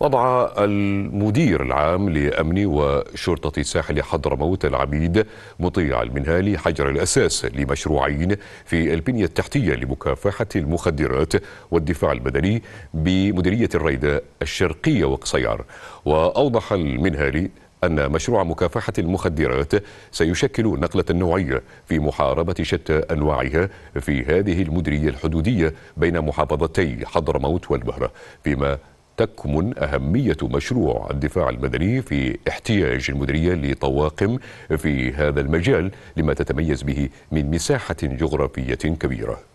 وضع المدير العام لأمن وشرطة ساحل حضرموت العميد مطيع المنهالي حجر الأساس لمشروعين في البنية التحتية لمكافحة المخدرات والدفاع المدني بمديرية الريدة الشرقية وقصيار وأوضح المنهالي أن مشروع مكافحة المخدرات سيشكل نقلة نوعية في محاربة شتى أنواعها في هذه المديرية الحدودية بين محافظتي حضرموت والبهرة فيما تكمن أهمية مشروع الدفاع المدني في احتياج المديرية لطواقم في هذا المجال لما تتميز به من مساحة جغرافية كبيرة